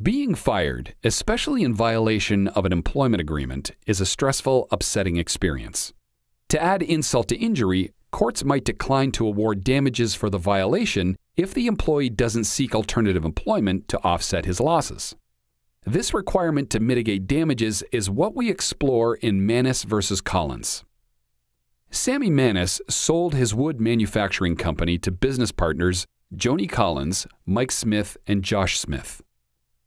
Being fired, especially in violation of an employment agreement, is a stressful, upsetting experience. To add insult to injury, courts might decline to award damages for the violation if the employee doesn't seek alternative employment to offset his losses. This requirement to mitigate damages is what we explore in Manis v. Collins. Sammy Manis sold his wood manufacturing company to business partners Joni Collins, Mike Smith, and Josh Smith.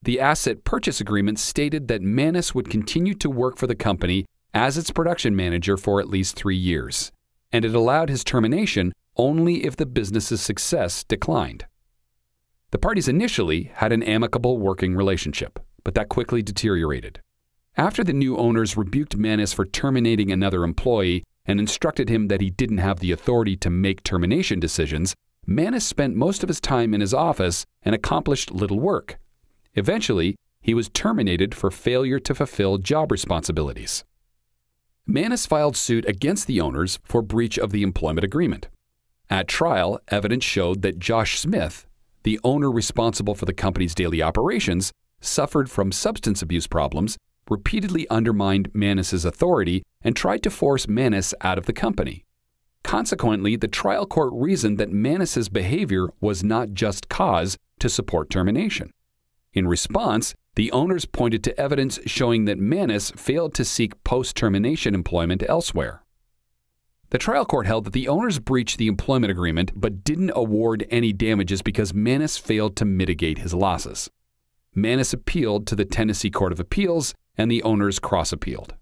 The asset purchase agreement stated that Manis would continue to work for the company as its production manager for at least three years, and it allowed his termination only if the business's success declined. The parties initially had an amicable working relationship, but that quickly deteriorated. After the new owners rebuked Manis for terminating another employee and instructed him that he didn't have the authority to make termination decisions, Manis spent most of his time in his office and accomplished little work, Eventually, he was terminated for failure to fulfill job responsibilities. Manis filed suit against the owners for breach of the employment agreement. At trial, evidence showed that Josh Smith, the owner responsible for the company's daily operations, suffered from substance abuse problems, repeatedly undermined Manis's authority, and tried to force Manis out of the company. Consequently, the trial court reasoned that Manis's behavior was not just cause to support termination. In response, the owners pointed to evidence showing that Manis failed to seek post termination employment elsewhere. The trial court held that the owners breached the employment agreement but didn't award any damages because Manis failed to mitigate his losses. Manis appealed to the Tennessee Court of Appeals, and the owners cross appealed.